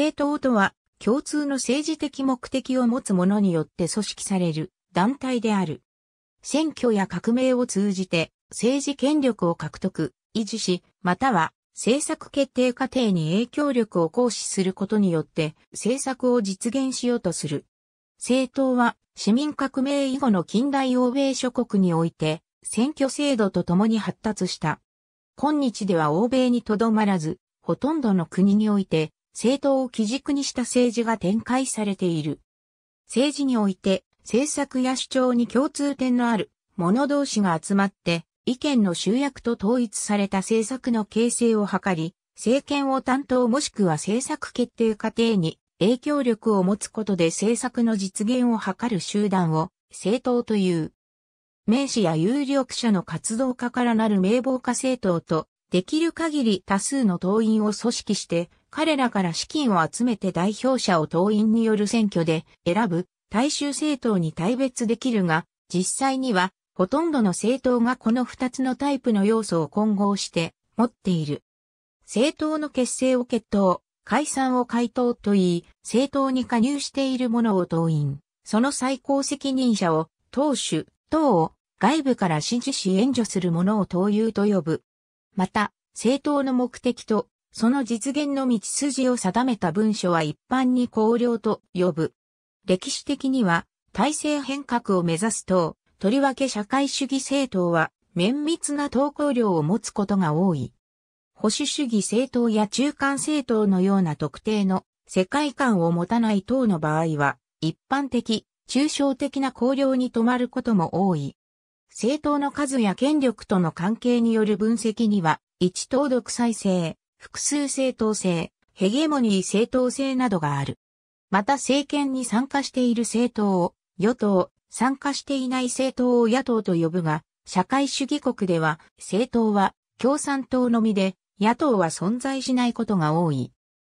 政党とは、共通の政治的目的を持つ者によって組織される団体である。選挙や革命を通じて政治権力を獲得、維持し、または政策決定過程に影響力を行使することによって政策を実現しようとする。政党は市民革命以後の近代欧米諸国において選挙制度とともに発達した。今日では欧米にとどまらず、ほとんどの国において政党を基軸にした政治が展開されている。政治において、政策や主張に共通点のある者同士が集まって、意見の集約と統一された政策の形成を図り、政権を担当もしくは政策決定過程に影響力を持つことで政策の実現を図る集団を政党という。名士や有力者の活動家からなる名簿家政党と、できる限り多数の党員を組織して、彼らから資金を集めて代表者を党員による選挙で選ぶ大衆政党に対別できるが、実際にはほとんどの政党がこの二つのタイプの要素を混合して持っている。政党の結成を決闘、解散を回答と言い、政党に加入している者を党員、その最高責任者を党首、党を外部から支持し援助する者を党友と呼ぶ。また、政党の目的とその実現の道筋を定めた文書は一般に綱領と呼ぶ。歴史的には、体制変革を目指す党、とりわけ社会主義政党は、綿密な投稿量を持つことが多い。保守主義政党や中間政党のような特定の世界観を持たない党の場合は、一般的、抽象的な考量に止まることも多い。政党の数や権力との関係による分析には、一党独裁制、複数正当性、ヘゲモニー正当性などがある。また政権に参加している政党を与党、参加していない政党を野党と呼ぶが、社会主義国では政党は共産党のみで野党は存在しないことが多い。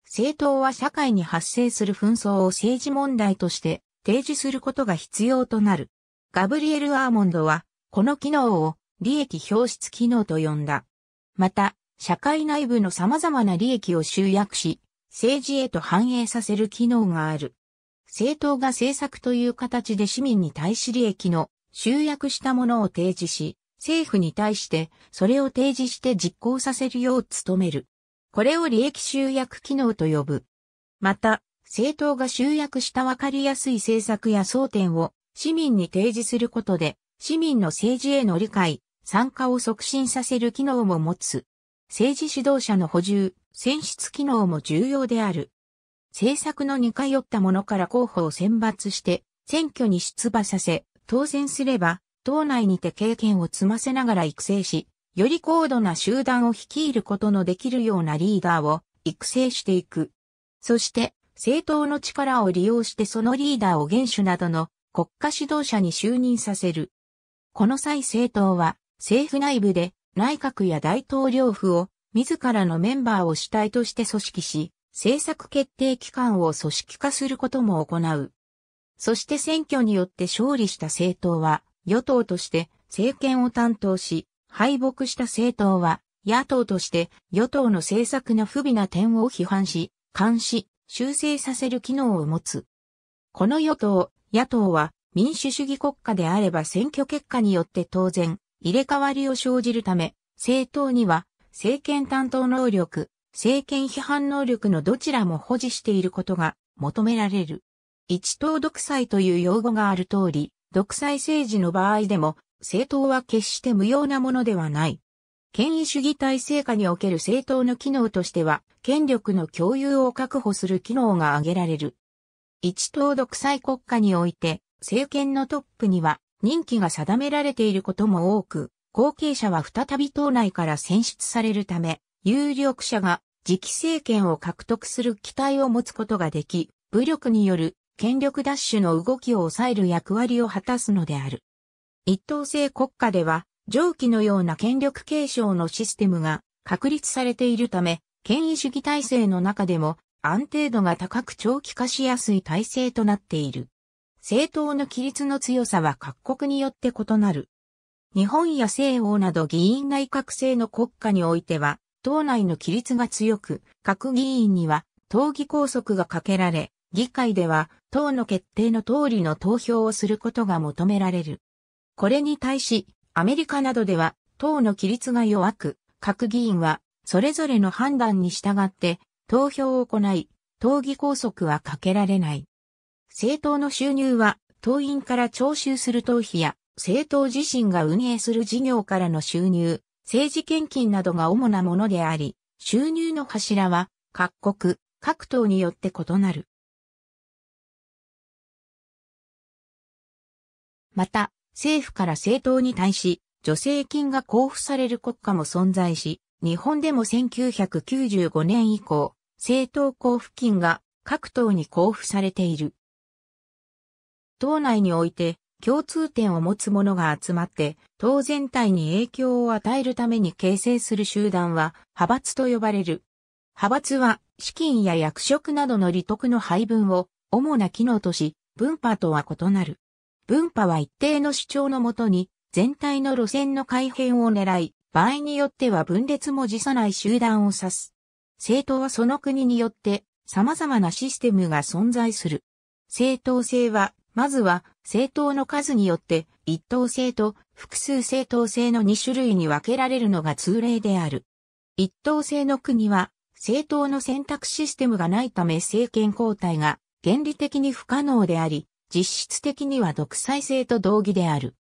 政党は社会に発生する紛争を政治問題として提示することが必要となる。ガブリエル・アーモンドはこの機能を利益表出機能と呼んだ。また、社会内部の様々な利益を集約し、政治へと反映させる機能がある。政党が政策という形で市民に対し利益の集約したものを提示し、政府に対してそれを提示して実行させるよう努める。これを利益集約機能と呼ぶ。また、政党が集約したわかりやすい政策や争点を市民に提示することで、市民の政治への理解、参加を促進させる機能も持つ。政治指導者の補充、選出機能も重要である。政策の似通ったものから候補を選抜して、選挙に出馬させ、当選すれば、党内にて経験を積ませながら育成し、より高度な集団を率いることのできるようなリーダーを育成していく。そして、政党の力を利用してそのリーダーを元首などの国家指導者に就任させる。この際政党は、政府内部で内閣や大統領府を自らのメンバーを主体として組織し、政策決定機関を組織化することも行う。そして選挙によって勝利した政党は与党として政権を担当し、敗北した政党は野党として与党の政策の不備な点を批判し、監視、修正させる機能を持つ。この与党、野党は民主主義国家であれば選挙結果によって当然、入れ替わりを生じるため、政党には政権担当能力、政権批判能力のどちらも保持していることが求められる。一党独裁という用語がある通り、独裁政治の場合でも政党は決して無用なものではない。権威主義体制下における政党の機能としては、権力の共有を確保する機能が挙げられる。一党独裁国家において、政権のトップには任期が定められていることも多く、後継者は再び党内から選出されるため、有力者が次期政権を獲得する期待を持つことができ、武力による権力奪取の動きを抑える役割を果たすのである。一党制国家では、上記のような権力継承のシステムが確立されているため、権威主義体制の中でも安定度が高く長期化しやすい体制となっている。政党の規律の強さは各国によって異なる。日本や西欧など議員内閣制の国家においては、党内の規律が強く、各議員には党議拘束がかけられ、議会では党の決定の通りの投票をすることが求められる。これに対し、アメリカなどでは党の規律が弱く、各議員はそれぞれの判断に従って投票を行い、党議拘束はかけられない。政党の収入は、党員から徴収する党費や、政党自身が運営する事業からの収入、政治献金などが主なものであり、収入の柱は、各国、各党によって異なる。また、政府から政党に対し、助成金が交付される国家も存在し、日本でも1995年以降、政党交付金が各党に交付されている。党内において共通点を持つ者が集まって党全体に影響を与えるために形成する集団は派閥と呼ばれる。派閥は資金や役職などの利得の配分を主な機能とし、分派とは異なる。分派は一定の主張のもとに全体の路線の改変を狙い、場合によっては分裂も辞さない集団を指す。政党はその国によって様々なシステムが存在する。正当性はまずは、政党の数によって、一党制と複数政党制の2種類に分けられるのが通例である。一党制の国は、政党の選択システムがないため政権交代が原理的に不可能であり、実質的には独裁制と同義である。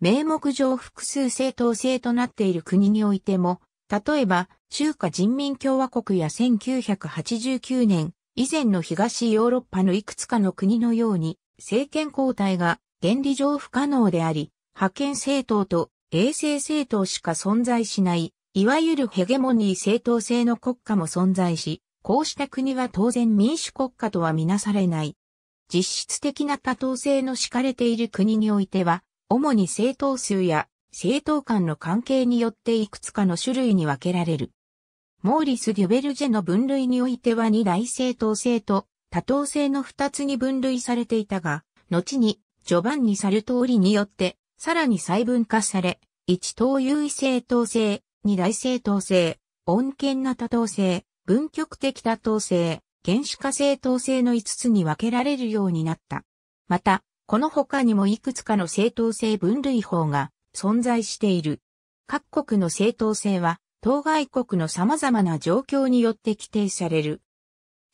名目上複数政党制となっている国においても、例えば、中華人民共和国や1989年以前の東ヨーロッパのいくつかの国のように、政権交代が原理上不可能であり、派遣政党と衛星政党しか存在しない、いわゆるヘゲモニー政党制の国家も存在し、こうした国は当然民主国家とはみなされない。実質的な多党制の敷かれている国においては、主に政党数や政党間の関係によっていくつかの種類に分けられる。モーリス・デュベルジェの分類においては二大政党制と多党性の二つに分類されていたが、後にジョバンニ・サルトーリによってさらに細分化され、一党優位正当性、二大正当性、穏健な多党性、文極的多党性、原始化正当性の5つに分けられるようになった。また、この他にもいくつかの正当性分類法が存在している。各国の正当性は、当該国の様々な状況によって規定される。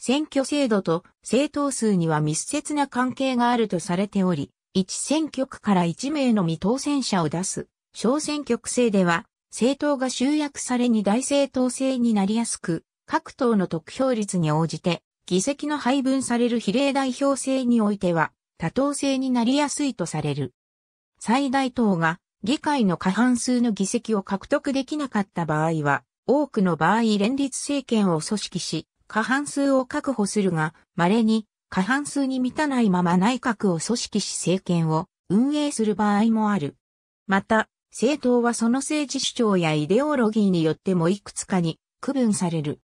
選挙制度と政党数には密接な関係があるとされており、1選挙区から1名の未当選者を出す小選挙区制では、政党が集約されに大政党制になりやすく、各党の得票率に応じて、議席の配分される比例代表制においては、多党制になりやすいとされる。最大党が議会の過半数の議席を獲得できなかった場合は、多くの場合連立政権を組織し、過半数を確保するが、稀に過半数に満たないまま内閣を組織し政権を運営する場合もある。また、政党はその政治主張やイデオロギーによってもいくつかに区分される。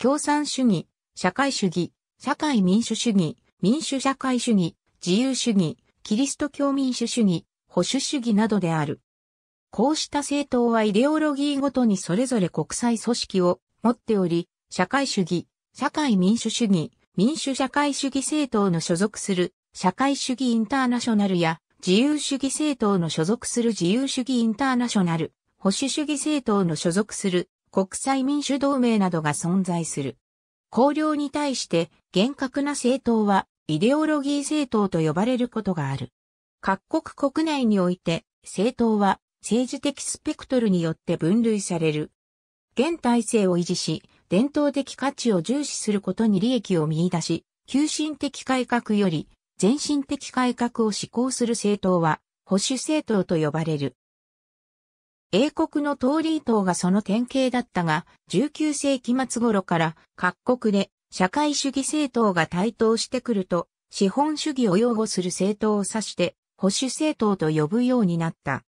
共産主義、社会主義、社会民主主義、民主社会主義、自由主義、キリスト教民主主義、保守主義などである。こうした政党はイデオロギーごとにそれぞれ国際組織を持っており、社会主義、社会民主主義、民主社会主義政党の所属する社会主義インターナショナルや自由主義政党の所属する自由主義インターナショナル、保守主義政党の所属する国際民主同盟などが存在する。公領に対して厳格な政党はイデオロギー政党と呼ばれることがある。各国国内において政党は政治的スペクトルによって分類される。現体制を維持し、伝統的価値を重視することに利益を見出し、急進的改革より前進的改革を施行する政党は保守政党と呼ばれる。英国のトーリー党がその典型だったが、19世紀末頃から各国で社会主義政党が台頭してくると、資本主義を擁護する政党を指して保守政党と呼ぶようになった。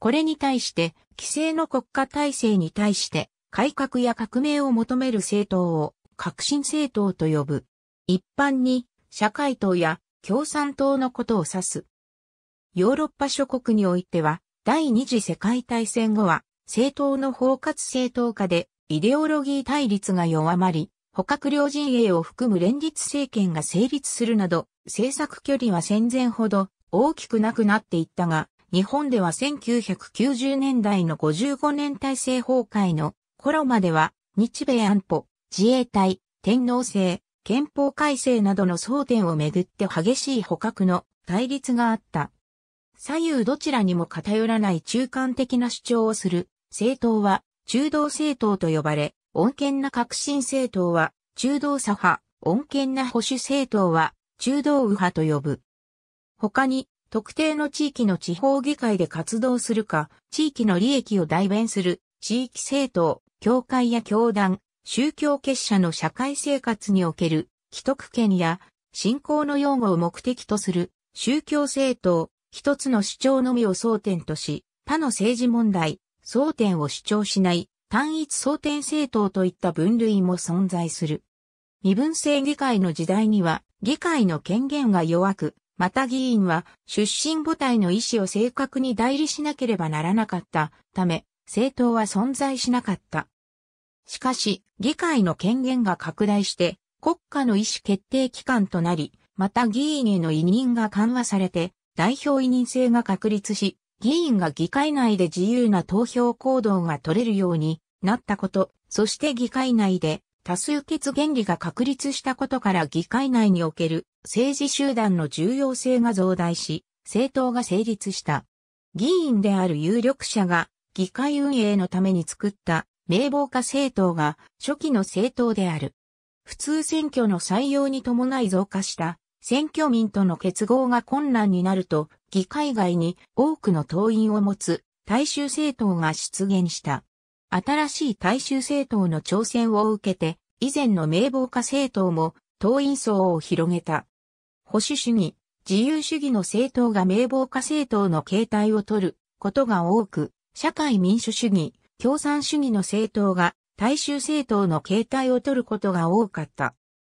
これに対して、規制の国家体制に対して改革や革命を求める政党を革新政党と呼ぶ。一般に社会党や共産党のことを指す。ヨーロッパ諸国においては第二次世界大戦後は政党の包括政党化でイデオロギー対立が弱まり、捕獲両陣営を含む連立政権が成立するなど、政策距離は戦前ほど大きくなくなっていったが、日本では1990年代の55年体制崩壊の頃までは、日米安保、自衛隊、天皇制、憲法改正などの争点をめぐって激しい捕獲の対立があった。左右どちらにも偏らない中間的な主張をする政党は中道政党と呼ばれ、穏健な革新政党は中道左派、穏健な保守政党は中道右派と呼ぶ。他に特定の地域の地方議会で活動するか、地域の利益を代弁する地域政党、教会や教団、宗教結社の社会生活における既得権や信仰の擁護を目的とする宗教政党、一つの主張のみを争点とし、他の政治問題、争点を主張しない単一争点政党といった分類も存在する。身分制議会の時代には議会の権限が弱く、また議員は出身母体の意思を正確に代理しなければならなかったため、政党は存在しなかった。しかし、議会の権限が拡大して、国家の意思決定機関となり、また議員への委任が緩和されて、代表委任制が確立し、議員が議会内で自由な投票行動が取れるようになったこと、そして議会内で多数決原理が確立したことから議会内における政治集団の重要性が増大し、政党が成立した。議員である有力者が議会運営のために作った名簿化政党が初期の政党である。普通選挙の採用に伴い増加した選挙民との結合が困難になると、議会外に多くの党員を持つ大衆政党が出現した。新しい大衆政党の挑戦を受けて、以前の名簿化政党も党員層を広げた。保守主義、自由主義の政党が名簿化政党の形態をとることが多く、社会民主主義、共産主義の政党が大衆政党の形態を取ることが多かった。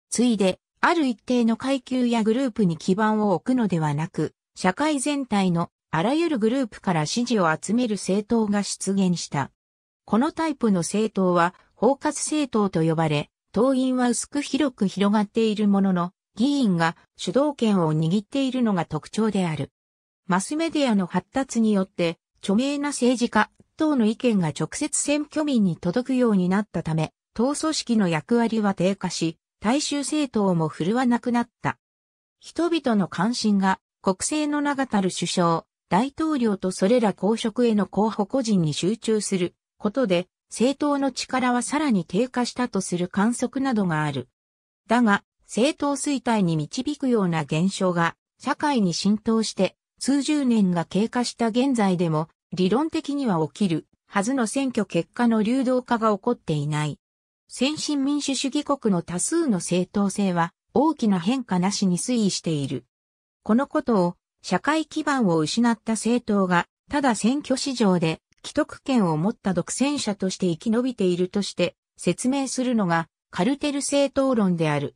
ついで、ある一定の階級やグループに基盤を置くのではなく、社会全体のあらゆるグループから支持を集める政党が出現した。このタイプの政党は包括政党と呼ばれ、党員は薄く広く広がっているものの、議員が主導権を握っているのが特徴である。マスメディアの発達によって、著名な政治家、党の意見が直接選挙民に届くようになったため、党組織の役割は低下し、大衆政党も振るわなくなった。人々の関心が国政の長たる首相、大統領とそれら公職への候補個人に集中することで、政党の力はさらに低下したとする観測などがある。だが、政党衰退に導くような現象が社会に浸透して、数十年が経過した現在でも理論的には起きるはずの選挙結果の流動化が起こっていない。先進民主主義国の多数の正当性は大きな変化なしに推移している。このことを社会基盤を失った政党がただ選挙市場で既得権を持った独占者として生き延びているとして説明するのがカルテル政党論である。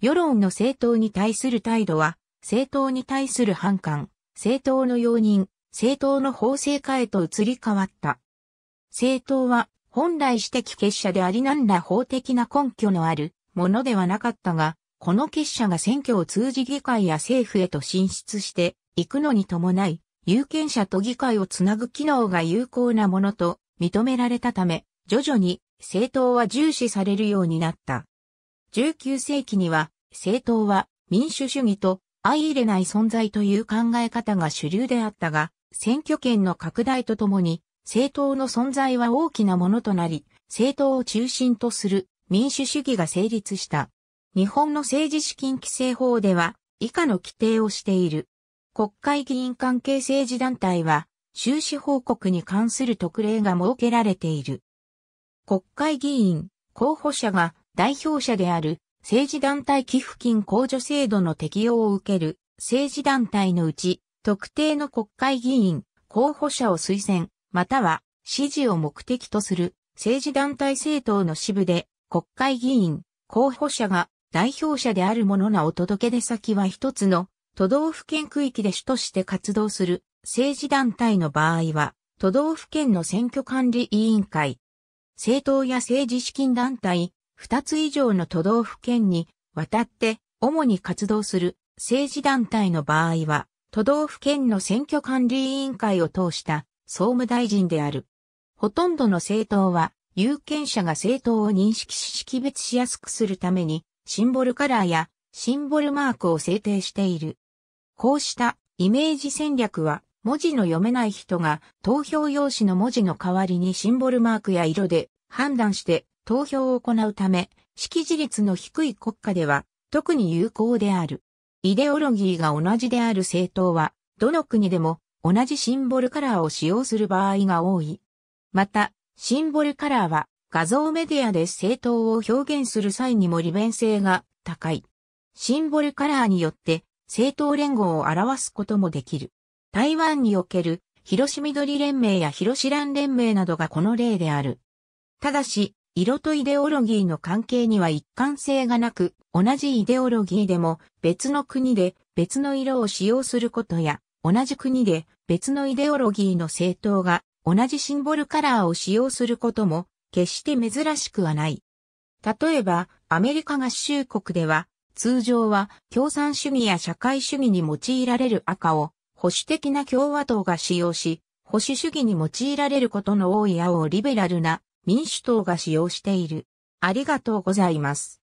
世論の政党に対する態度は政党に対する反感、政党の容認、政党の法制化へと移り変わった。政党は本来指摘結社であり何ら法的な根拠のあるものではなかったが、この結社が選挙を通じ議会や政府へと進出していくのに伴い、有権者と議会をつなぐ機能が有効なものと認められたため、徐々に政党は重視されるようになった。19世紀には政党は民主主義と相入れない存在という考え方が主流であったが、選挙権の拡大とともに、政党の存在は大きなものとなり、政党を中心とする民主主義が成立した。日本の政治資金規正法では、以下の規定をしている。国会議員関係政治団体は、収支報告に関する特例が設けられている。国会議員、候補者が代表者である政治団体寄付金控除制度の適用を受ける政治団体のうち特定の国会議員、候補者を推薦、または支持を目的とする政治団体政党の支部で国会議員、候補者が代表者であるものなお届け出先は一つの都道府県区域で主として活動する政治団体の場合は都道府県の選挙管理委員会、政党や政治資金団体、二つ以上の都道府県にわたって主に活動する政治団体の場合は都道府県の選挙管理委員会を通した総務大臣である。ほとんどの政党は、有権者が政党を認識し識別しやすくするために、シンボルカラーやシンボルマークを制定している。こうしたイメージ戦略は、文字の読めない人が投票用紙の文字の代わりにシンボルマークや色で判断して投票を行うため、識字率の低い国家では特に有効である。イデオロギーが同じである政党は、どの国でも同じシンボルカラーを使用する場合が多い。また、シンボルカラーは画像メディアで政党を表現する際にも利便性が高い。シンボルカラーによって政党連合を表すこともできる。台湾における広し緑連盟や広し蘭連盟などがこの例である。ただし、色とイデオロギーの関係には一貫性がなく、同じイデオロギーでも別の国で別の色を使用することや、同じ国で別のイデオロギーの政党が同じシンボルカラーを使用することも決して珍しくはない。例えば、アメリカ合衆国では、通常は共産主義や社会主義に用いられる赤を保守的な共和党が使用し、保守主義に用いられることの多い青をリベラルな民主党が使用している。ありがとうございます。